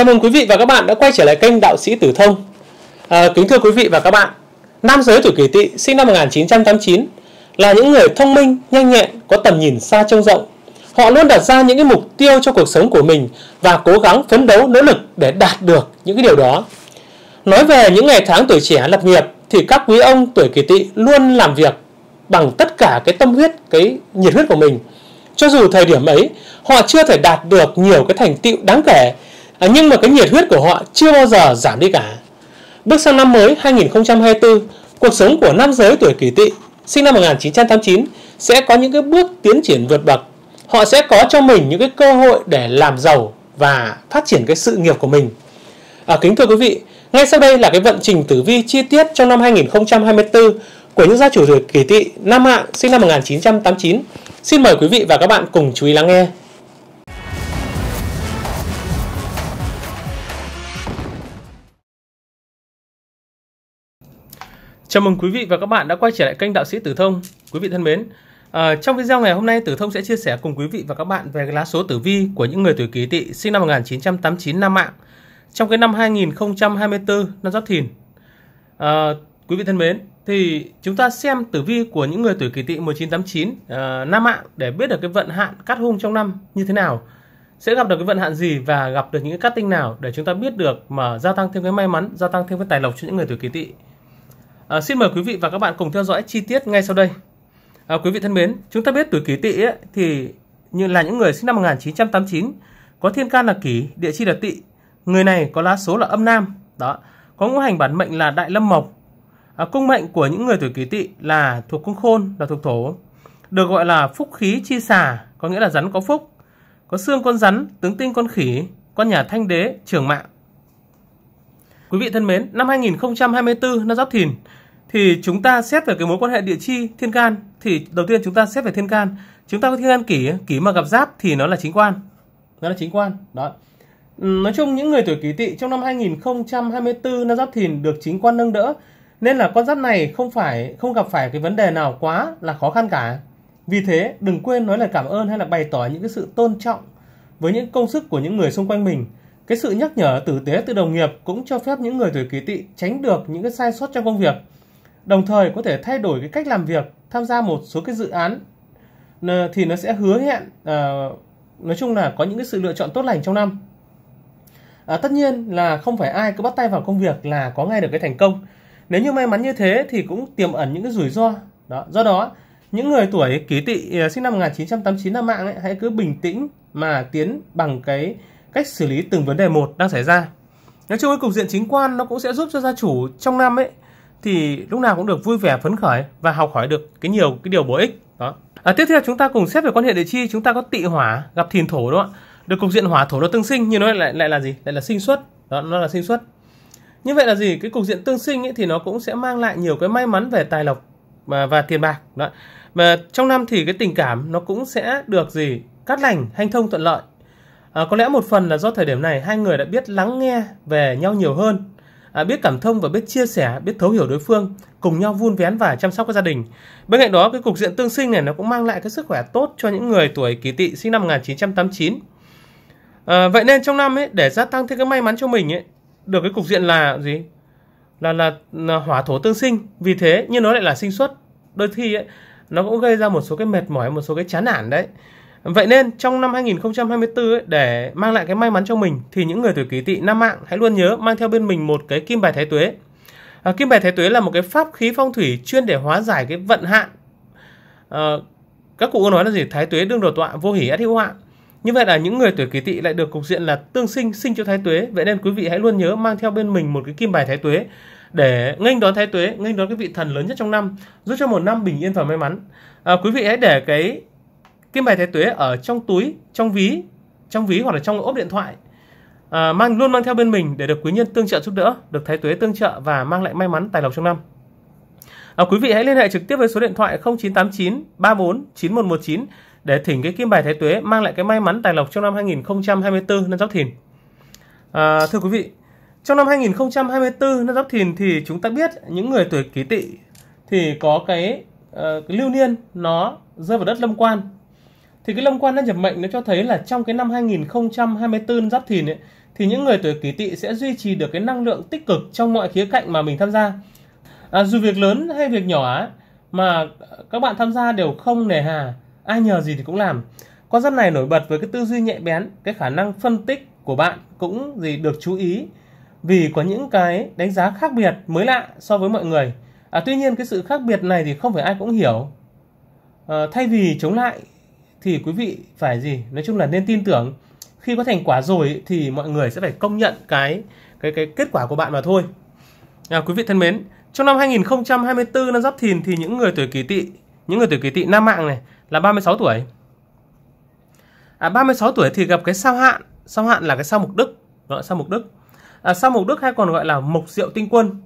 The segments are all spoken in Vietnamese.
Chào mừng quý vị và các bạn đã quay trở lại kênh Đạo sĩ Tử Thông. À, kính thưa quý vị và các bạn, nam giới tuổi Kỷ Tỵ sinh năm 1989 là những người thông minh, nhanh nhẹn, có tầm nhìn xa trông rộng. Họ luôn đặt ra những cái mục tiêu cho cuộc sống của mình và cố gắng phấn đấu nỗ lực để đạt được những cái điều đó. Nói về những ngày tháng tuổi trẻ lập nghiệp thì các quý ông tuổi Kỷ Tỵ luôn làm việc bằng tất cả cái tâm huyết, cái nhiệt huyết của mình. Cho dù thời điểm ấy họ chưa thể đạt được nhiều cái thành tựu đáng kể à, nhưng mà cái nhiệt huyết của họ chưa bao giờ giảm đi cả. Bước sang năm mới 2024, cuộc sống của nam giới tuổi kỷ tỵ sinh năm 1989 sẽ có những cái bước tiến triển vượt bậc. Họ sẽ có cho mình những cái cơ hội để làm giàu và phát triển cái sự nghiệp của mình. À, kính thưa quý vị, ngay sau đây là cái vận trình tử vi chi tiết trong năm 2024 của những gia chủ tuổi kỷ tỵ Nam Mạng sinh năm 1989. Xin mời quý vị và các bạn cùng chú ý lắng nghe. Chào mừng quý vị và các bạn đã quay trở lại kênh Đạo sĩ Tử Thông. Quý vị thân mến, à, trong video ngày hôm nay Tử Thông sẽ chia sẻ cùng quý vị và các bạn về lá số tử vi của những người tuổi Kỷ Tỵ sinh năm 1989 Nam Mạng trong cái năm 2024 năm Giáp Thìn. À, quý vị thân mến, thì chúng ta xem tử vi của những người tuổi Kỷ Tỵ 1989 à, Nam Mạng để biết được cái vận hạn cát hung trong năm như thế nào sẽ gặp được cái vận hạn gì và gặp được những cái cát tinh nào để chúng ta biết được mà gia tăng thêm cái may mắn, gia tăng thêm cái tài lộc cho những người tuổi Kỷ Tỵ. À, xin mời quý vị và các bạn cùng theo dõi chi tiết ngay sau đây. À, quý vị thân mến, chúng ta biết tuổi kỷ tỵ thì như là những người sinh năm 1989 có thiên can là kỷ, địa chi là tỵ. Người này có lá số là âm nam, đó. Có ngũ hành bản mệnh là đại lâm mộc. À, cung mệnh của những người tuổi kỷ tỵ là thuộc cung khôn, là thuộc thổ. Được gọi là phúc khí chi xà, có nghĩa là rắn có phúc. Có xương con rắn, tướng tinh con khỉ, con nhà thanh đế, trường mạng. Quý vị thân mến, năm 2024 năm Giáp Thìn thì chúng ta xét về cái mối quan hệ địa chi thiên can thì đầu tiên chúng ta xét về thiên can. Chúng ta có thiên can kỷ, kỷ mà gặp giáp thì nó là chính quan. Nó là chính quan. Đó. Nói chung những người tuổi Kỷ Tỵ trong năm 2024 năm Giáp Thìn được chính quan nâng đỡ nên là con giáp này không phải không gặp phải cái vấn đề nào quá là khó khăn cả. Vì thế, đừng quên nói lời cảm ơn hay là bày tỏ những cái sự tôn trọng với những công sức của những người xung quanh mình cái sự nhắc nhở tử tế từ đồng nghiệp cũng cho phép những người tuổi kỷ tỵ tránh được những cái sai sót trong công việc. Đồng thời có thể thay đổi cái cách làm việc, tham gia một số cái dự án thì nó sẽ hứa hẹn à, nói chung là có những cái sự lựa chọn tốt lành trong năm. À, tất nhiên là không phải ai cứ bắt tay vào công việc là có ngay được cái thành công. Nếu như may mắn như thế thì cũng tiềm ẩn những cái rủi ro. Đó, do đó những người tuổi kỷ tỵ ờ, sinh năm 1989 năm mạng ấy, hãy cứ bình tĩnh mà tiến bằng cái cách xử lý từng vấn đề một đang xảy ra. Nói chung cái cục diện chính quan nó cũng sẽ giúp cho gia chủ trong năm ấy thì lúc nào cũng được vui vẻ phấn khởi và học hỏi được cái nhiều cái điều bổ ích đó. À, tiếp theo chúng ta cùng xét về quan hệ địa chi chúng ta có tị hỏa gặp thìn thổ đúng không ạ? Được cục diện hỏa thổ nó tương sinh nhưng nó lại lại là gì? Lại là sinh xuất. Đó nó là sinh xuất. Như vậy là gì? Cái cục diện tương sinh ấy thì nó cũng sẽ mang lại nhiều cái may mắn về tài lộc và, và tiền bạc đó. Mà trong năm thì cái tình cảm nó cũng sẽ được gì? Cát lành, hanh thông thuận lợi À, có lẽ một phần là do thời điểm này hai người đã biết lắng nghe về nhau nhiều hơn, à, biết cảm thông và biết chia sẻ, biết thấu hiểu đối phương, cùng nhau vun vén và chăm sóc các gia đình. Bên cạnh đó, cái cục diện tương sinh này nó cũng mang lại cái sức khỏe tốt cho những người tuổi kỷ tỵ sinh năm 1989. À, vậy nên trong năm ấy để gia tăng thêm cái may mắn cho mình ấy, được cái cục diện là gì? Là là, là hỏa thổ tương sinh. Vì thế nhưng nó lại là sinh xuất. Đôi khi ấy nó cũng gây ra một số cái mệt mỏi, một số cái chán nản đấy. Vậy nên trong năm 2024 ấy, để mang lại cái may mắn cho mình thì những người tuổi Kỷ Tỵ nam mạng hãy luôn nhớ mang theo bên mình một cái kim bài thái tuế. À, kim bài thái tuế là một cái pháp khí phong thủy chuyên để hóa giải cái vận hạn. À, các cụ nói là gì? Thái tuế đương đầu tọa, vô hỷ át hữu hạn Như vậy là những người tuổi Kỷ Tỵ lại được cục diện là tương sinh sinh cho thái tuế, vậy nên quý vị hãy luôn nhớ mang theo bên mình một cái kim bài thái tuế để nghênh đón thái tuế, nghênh đón cái vị thần lớn nhất trong năm, giúp cho một năm bình yên và may mắn. À, quý vị hãy để cái kim bài thái tuế ở trong túi trong ví trong ví hoặc là trong ốp điện thoại à, mang luôn mang theo bên mình để được quý nhân tương trợ giúp đỡ được thái tuế tương trợ và mang lại may mắn tài lộc trong năm à, quý vị hãy liên hệ trực tiếp với số điện thoại 0989 34 9119 để thỉnh cái kim bài thái tuế mang lại cái may mắn tài lộc trong năm 2024 năm giáp thìn à, thưa quý vị trong năm 2024 năm giáp thìn thì chúng ta biết những người tuổi kỷ tỵ thì có cái, uh, cái lưu niên nó rơi vào đất lâm quan thì cái Long Quan đã nhập mệnh nó cho thấy là trong cái năm 2024 giáp thìn ấy, thì những người tuổi kỷ tỵ sẽ duy trì được cái năng lượng tích cực trong mọi khía cạnh mà mình tham gia. À, dù việc lớn hay việc nhỏ mà các bạn tham gia đều không nề hà, ai nhờ gì thì cũng làm. Con giáp này nổi bật với cái tư duy nhạy bén, cái khả năng phân tích của bạn cũng gì được chú ý vì có những cái đánh giá khác biệt mới lạ so với mọi người. À, tuy nhiên cái sự khác biệt này thì không phải ai cũng hiểu. À, thay vì chống lại thì quý vị phải gì nói chung là nên tin tưởng khi có thành quả rồi thì mọi người sẽ phải công nhận cái cái cái kết quả của bạn mà thôi à, quý vị thân mến trong năm 2024 năm Giáp Thìn thì những người tuổi Kỷ Tỵ những người tuổi Kỷ Tỵ nam mạng này là 36 tuổi à, 36 tuổi thì gặp cái sao hạn sao hạn là cái sao mục đức đó sao mục đức à, sao mục đức hay còn gọi là mộc diệu tinh quân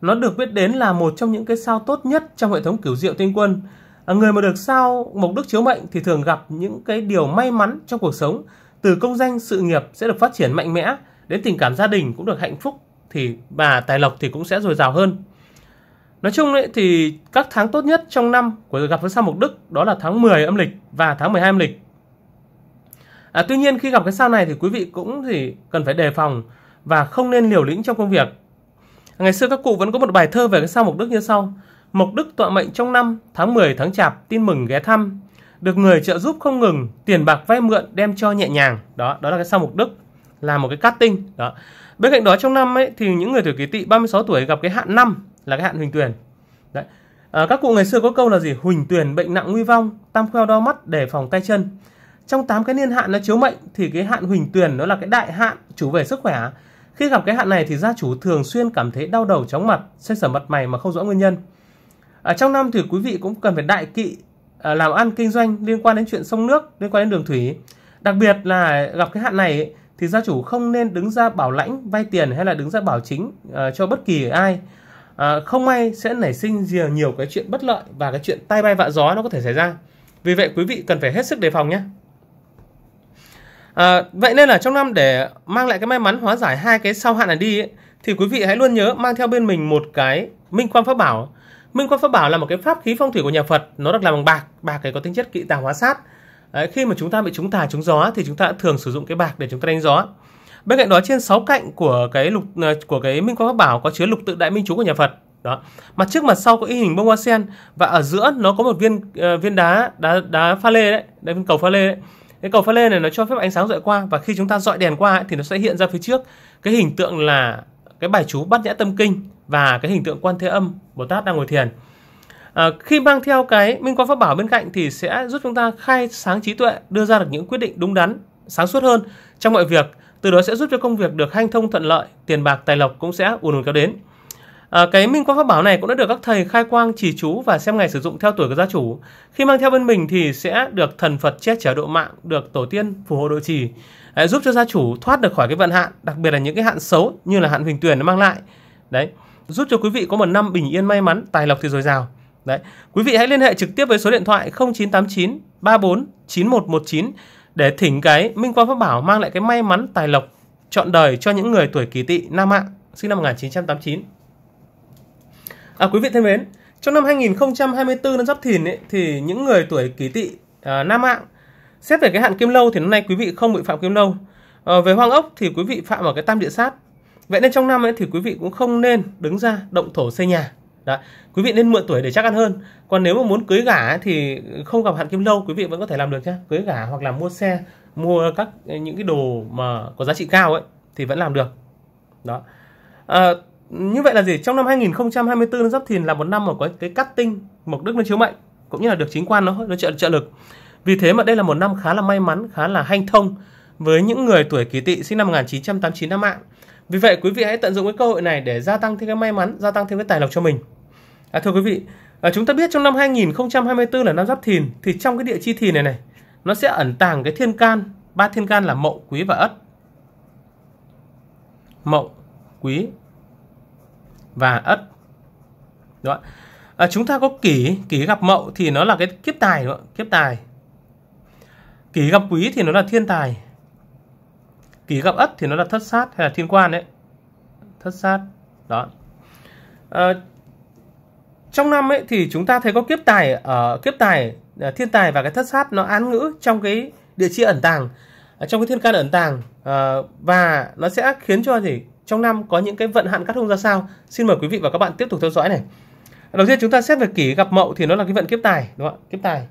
nó được biết đến là một trong những cái sao tốt nhất trong hệ thống cửu diệu tinh quân À, người mà được sao mộc đức chiếu mệnh thì thường gặp những cái điều may mắn trong cuộc sống từ công danh sự nghiệp sẽ được phát triển mạnh mẽ đến tình cảm gia đình cũng được hạnh phúc thì và tài lộc thì cũng sẽ dồi dào hơn nói chung ấy, thì các tháng tốt nhất trong năm của gặp với sao mộc đức đó là tháng 10 âm lịch và tháng 12 âm lịch à, tuy nhiên khi gặp cái sao này thì quý vị cũng thì cần phải đề phòng và không nên liều lĩnh trong công việc ngày xưa các cụ vẫn có một bài thơ về cái sao mộc đức như sau Mộc Đức tọa mệnh trong năm, tháng 10 tháng chạp tin mừng ghé thăm, được người trợ giúp không ngừng, tiền bạc vay mượn đem cho nhẹ nhàng. Đó, đó là cái sao Mộc Đức là một cái cutting đó. Bên cạnh đó trong năm ấy thì những người tuổi Kỷ Tỵ 36 tuổi gặp cái hạn năm là cái hạn huỳnh tuyền. Đấy. À, các cụ ngày xưa có câu là gì? Huỳnh tuyền bệnh nặng nguy vong, tam khoeo đo mắt để phòng tay chân. Trong tám cái niên hạn nó chiếu mệnh thì cái hạn huỳnh tuyền nó là cái đại hạn chủ về sức khỏe. Khi gặp cái hạn này thì gia chủ thường xuyên cảm thấy đau đầu chóng mặt, xây sở mặt mày mà không rõ nguyên nhân. À, trong năm thì quý vị cũng cần phải đại kỵ à, làm ăn kinh doanh liên quan đến chuyện sông nước, liên quan đến đường thủy. Đặc biệt là gặp cái hạn này thì gia chủ không nên đứng ra bảo lãnh vay tiền hay là đứng ra bảo chính à, cho bất kỳ ai. À, không may sẽ nảy sinh nhiều, nhiều cái chuyện bất lợi và cái chuyện tay bay vạ gió nó có thể xảy ra. Vì vậy quý vị cần phải hết sức đề phòng nhé. À, vậy nên là trong năm để mang lại cái may mắn hóa giải hai cái sau hạn này đi ấy, thì quý vị hãy luôn nhớ mang theo bên mình một cái minh quan pháp bảo Minh Quan Pháp Bảo là một cái pháp khí phong thủy của nhà Phật, nó được làm bằng bạc, bạc này có tính chất kỵ tà hóa sát. Đấy, khi mà chúng ta bị chúng tà chúng gió thì chúng ta thường sử dụng cái bạc để chúng ta đánh gió. Bên cạnh đó trên sáu cạnh của cái lục ờ, của cái Minh Quan Pháp Bảo có chứa lục tự đại minh chú của nhà Phật. Đó. Mặt trước mặt sau có y hình bông hoa sen và ở giữa nó có một viên uh, viên đá đá đá pha lê đấy, đây viên cầu pha lê đấy. Cái cầu pha lê này nó cho phép ánh sáng rọi qua và khi chúng ta dọi đèn qua ấy, thì nó sẽ hiện ra phía trước cái hình tượng là cái bài chú bắt Nhã Tâm Kinh và cái hình tượng quan thế âm Bồ Tát đang ngồi thiền. À, khi mang theo cái minh quan pháp bảo bên cạnh thì sẽ giúp chúng ta khai sáng trí tuệ, đưa ra được những quyết định đúng đắn, sáng suốt hơn trong mọi việc. Từ đó sẽ giúp cho công việc được hanh thông thuận lợi, tiền bạc tài lộc cũng sẽ ùn ùn kéo đến. À, cái minh quan pháp bảo này cũng đã được các thầy khai quang chỉ chú và xem ngày sử dụng theo tuổi của gia chủ. Khi mang theo bên mình thì sẽ được thần Phật che chở độ mạng, được tổ tiên phù hộ độ trì, à, giúp cho gia chủ thoát được khỏi cái vận hạn, đặc biệt là những cái hạn xấu như là hạn huỳnh tuyển nó mang lại. Đấy giúp cho quý vị có một năm bình yên may mắn, tài lộc thì dồi dào. Đấy. Quý vị hãy liên hệ trực tiếp với số điện thoại 0989 34 9119 để thỉnh cái Minh Quang Pháp Bảo mang lại cái may mắn tài lộc trọn đời cho những người tuổi Kỷ Tỵ Nam Hạ sinh năm 1989. À, quý vị thân mến, trong năm 2024 năm Giáp Thìn ấy, thì những người tuổi Kỷ Tỵ à, Nam Mạng xét về cái hạn Kim Lâu thì năm nay quý vị không bị phạm Kim Lâu. À, về Hoang ốc thì quý vị phạm vào cái tam địa sát Vậy nên trong năm ấy thì quý vị cũng không nên đứng ra động thổ xây nhà. Đó. Quý vị nên mượn tuổi để chắc ăn hơn. Còn nếu mà muốn cưới gả thì không gặp hạn kim lâu quý vị vẫn có thể làm được nhé. Cưới gả hoặc là mua xe, mua các những cái đồ mà có giá trị cao ấy thì vẫn làm được. Đó. À, như vậy là gì? Trong năm 2024 năm Giáp Thìn là một năm mà có cái cắt tinh mộc đức nó chiếu mệnh cũng như là được chính quan nó nó trợ trợ lực. Vì thế mà đây là một năm khá là may mắn, khá là hanh thông với những người tuổi Kỷ Tỵ sinh năm 1989 năm mạng. Vì vậy quý vị hãy tận dụng cái cơ hội này để gia tăng thêm cái may mắn, gia tăng thêm cái tài lộc cho mình. À, thưa quý vị, à, chúng ta biết trong năm 2024 là năm Giáp Thìn thì trong cái địa chi Thìn này này nó sẽ ẩn tàng cái thiên can, ba thiên can là Mậu, Quý và Ất. Mậu, Quý và Ất. Đó. À, chúng ta có kỷ, kỷ gặp Mậu thì nó là cái kiếp tài đúng không? Kiếp tài. Kỷ gặp Quý thì nó là thiên tài kỳ gặp ất thì nó là thất sát hay là thiên quan đấy thất sát đó à, trong năm ấy thì chúng ta thấy có kiếp tài ở ờ, uh, kiếp tài uh, thiên tài và cái thất sát nó án ngữ trong cái địa chi ẩn tàng uh, trong cái thiên can ẩn tàng uh, và nó sẽ khiến cho gì trong năm có những cái vận hạn cắt hung ra sao xin mời quý vị và các bạn tiếp tục theo dõi này đầu tiên chúng ta xét về kỷ gặp mậu thì nó là cái vận kiếp tài đúng không kiếp tài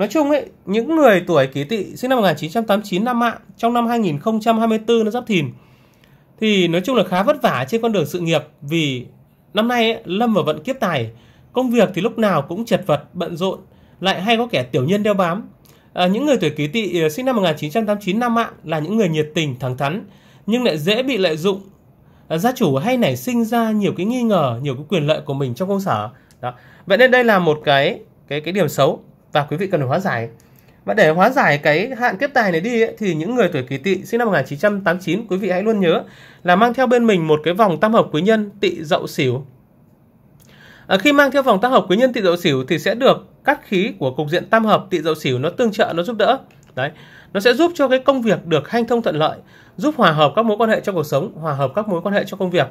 Nói chung ấy, những người tuổi kỷ tỵ sinh năm 1989 năm mạng trong năm 2024 nó giáp thìn thì nói chung là khá vất vả trên con đường sự nghiệp vì năm nay ấy, lâm vào vận kiếp tài công việc thì lúc nào cũng chật vật bận rộn lại hay có kẻ tiểu nhân đeo bám à, những người tuổi kỷ tỵ à, sinh năm 1989 năm mạng là những người nhiệt tình thẳng thắn nhưng lại dễ bị lợi dụng à, gia chủ hay nảy sinh ra nhiều cái nghi ngờ nhiều cái quyền lợi của mình trong công sở đó vậy nên đây là một cái cái cái điểm xấu và quý vị cần hóa giải. Và để hóa giải cái hạn kiếp tài này đi ấy, thì những người tuổi Kỷ Tỵ sinh năm 1989 quý vị hãy luôn nhớ là mang theo bên mình một cái vòng tam hợp quý nhân Tỵ Dậu Sửu. À, khi mang theo vòng tam hợp quý nhân Tỵ Dậu Sửu thì sẽ được các khí của cục diện tam hợp Tỵ Dậu Sửu nó tương trợ nó giúp đỡ. Đấy, nó sẽ giúp cho cái công việc được hanh thông thuận lợi, giúp hòa hợp các mối quan hệ trong cuộc sống, hòa hợp các mối quan hệ trong công việc.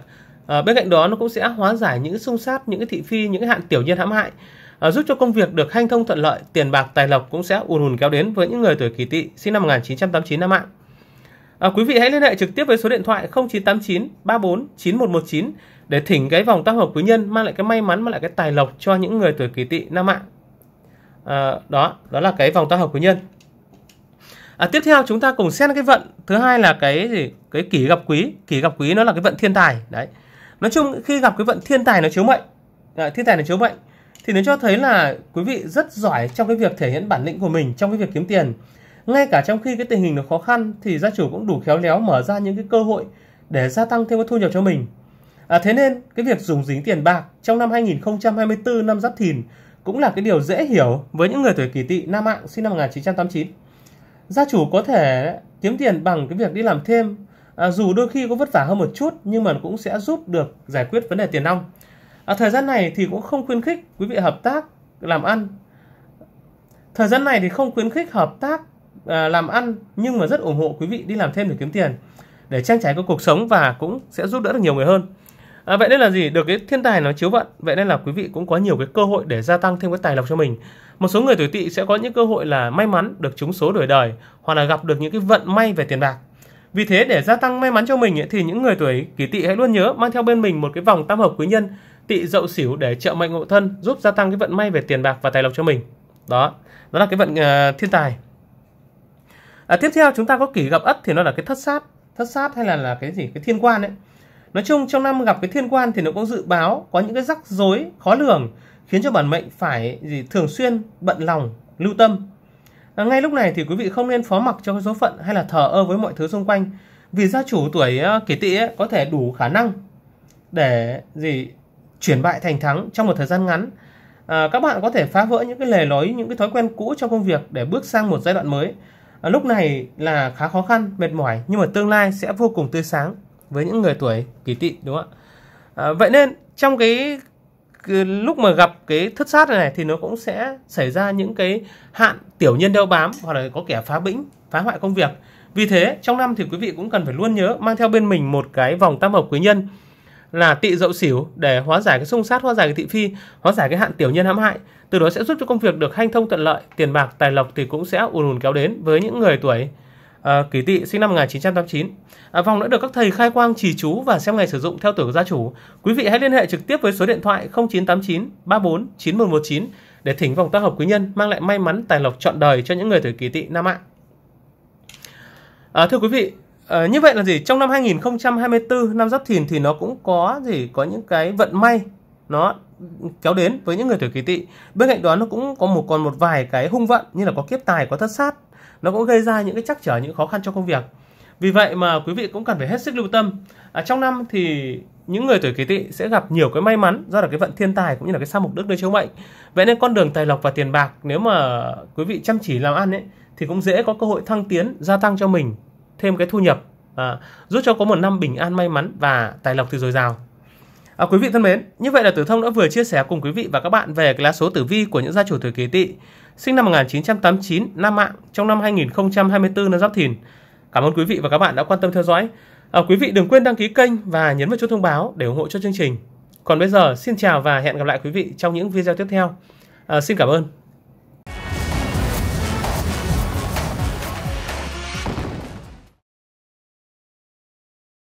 À, bên cạnh đó nó cũng sẽ hóa giải những xung sát, những cái thị phi, những cái hạn tiểu nhân hãm hại Ờ, giúp cho công việc được hanh thông thuận lợi, tiền bạc tài lộc cũng sẽ ùn ùn kéo đến với những người tuổi Kỷ Tỵ sinh năm 1989 Nam ạ. À, quý vị hãy liên hệ trực tiếp với số điện thoại 0989 34 9119 để thỉnh cái vòng tam hợp quý nhân mang lại cái may mắn mang lại cái tài lộc cho những người tuổi Kỷ Tỵ năm mạng À, ờ, đó, đó là cái vòng tam hợp quý nhân. À, tiếp theo chúng ta cùng xét cái vận thứ hai là cái gì cái kỷ gặp quý kỷ gặp quý nó là cái vận thiên tài đấy nói chung khi gặp cái vận thiên tài nó chiếu mệnh à, thiên tài nó chiếu mệnh thì nó cho thấy là quý vị rất giỏi trong cái việc thể hiện bản lĩnh của mình trong cái việc kiếm tiền ngay cả trong khi cái tình hình nó khó khăn thì gia chủ cũng đủ khéo léo mở ra những cái cơ hội để gia tăng thêm cái thu nhập cho mình à, thế nên cái việc dùng dính tiền bạc trong năm 2024 năm giáp thìn cũng là cái điều dễ hiểu với những người tuổi kỷ tỵ nam mạng sinh năm 1989 gia chủ có thể kiếm tiền bằng cái việc đi làm thêm à, dù đôi khi có vất vả hơn một chút nhưng mà cũng sẽ giúp được giải quyết vấn đề tiền nong ở à, thời gian này thì cũng không khuyến khích quý vị hợp tác làm ăn thời gian này thì không khuyến khích hợp tác à, làm ăn nhưng mà rất ủng hộ quý vị đi làm thêm để kiếm tiền để trang trải cho cuộc sống và cũng sẽ giúp đỡ được nhiều người hơn à, vậy nên là gì được cái thiên tài nó chiếu vận vậy nên là quý vị cũng có nhiều cái cơ hội để gia tăng thêm cái tài lộc cho mình một số người tuổi tỵ sẽ có những cơ hội là may mắn được trúng số đổi đời hoặc là gặp được những cái vận may về tiền bạc vì thế để gia tăng may mắn cho mình ấy, thì những người tuổi kỷ tỵ hãy luôn nhớ mang theo bên mình một cái vòng tam hợp quý nhân tị dậu xỉu để trợ mệnh ngộ thân giúp gia tăng cái vận may về tiền bạc và tài lộc cho mình đó đó là cái vận uh, thiên tài à, tiếp theo chúng ta có kỷ gặp ất thì nó là cái thất sát thất sát hay là là cái gì cái thiên quan ấy nói chung trong năm gặp cái thiên quan thì nó cũng dự báo có những cái rắc rối khó lường khiến cho bản mệnh phải gì thường xuyên bận lòng lưu tâm à, ngay lúc này thì quý vị không nên phó mặc cho cái số phận hay là thờ ơ với mọi thứ xung quanh vì gia chủ tuổi uh, kỷ tỵ có thể đủ khả năng để gì chuyển bại thành thắng trong một thời gian ngắn. À, các bạn có thể phá vỡ những cái lề lối, những cái thói quen cũ trong công việc để bước sang một giai đoạn mới. À, lúc này là khá khó khăn, mệt mỏi nhưng mà tương lai sẽ vô cùng tươi sáng với những người tuổi kỷ tỵ đúng không ạ? À, vậy nên trong cái, cái lúc mà gặp cái thất sát này, này thì nó cũng sẽ xảy ra những cái hạn tiểu nhân đeo bám hoặc là có kẻ phá bĩnh, phá hoại công việc. Vì thế trong năm thì quý vị cũng cần phải luôn nhớ mang theo bên mình một cái vòng tam hợp quý nhân là tị dậu xỉu để hóa giải cái xung sát, hóa giải cái thị phi, hóa giải cái hạn tiểu nhân hãm hại. Từ đó sẽ giúp cho công việc được hanh thông thuận lợi, tiền bạc, tài lộc thì cũng sẽ ùn ùn kéo đến với những người tuổi à, kỷ tỵ sinh năm 1989. À, vòng đã được các thầy khai quang trì chú và xem ngày sử dụng theo tuổi của gia chủ. Quý vị hãy liên hệ trực tiếp với số điện thoại 0989 34 9119 để thỉnh vòng tác hợp quý nhân mang lại may mắn tài lộc trọn đời cho những người tuổi kỷ tỵ nam ạ. À, thưa quý vị, À, như vậy là gì? Trong năm 2024, năm Giáp Thìn thì nó cũng có gì? Có những cái vận may nó kéo đến với những người tuổi kỷ tỵ. Bên cạnh đó nó cũng có một còn một vài cái hung vận như là có kiếp tài, có thất sát. Nó cũng gây ra những cái trắc trở, những khó khăn cho công việc. Vì vậy mà quý vị cũng cần phải hết sức lưu tâm. À, trong năm thì những người tuổi kỷ tỵ sẽ gặp nhiều cái may mắn do là cái vận thiên tài cũng như là cái sao mục đức nơi chiếu mệnh. Vậy nên con đường tài lộc và tiền bạc nếu mà quý vị chăm chỉ làm ăn ấy thì cũng dễ có cơ hội thăng tiến, gia tăng cho mình thêm cái thu nhập à, giúp cho có một năm bình an may mắn và tài lộc thì dồi dào À, quý vị thân mến, như vậy là Tử Thông đã vừa chia sẻ cùng quý vị và các bạn về cái lá số tử vi của những gia chủ tuổi Kỷ Tỵ, sinh năm 1989, nam mạng trong năm 2024 năm Giáp Thìn. Cảm ơn quý vị và các bạn đã quan tâm theo dõi. À, quý vị đừng quên đăng ký kênh và nhấn vào chuông thông báo để ủng hộ cho chương trình. Còn bây giờ, xin chào và hẹn gặp lại quý vị trong những video tiếp theo. À, xin cảm ơn.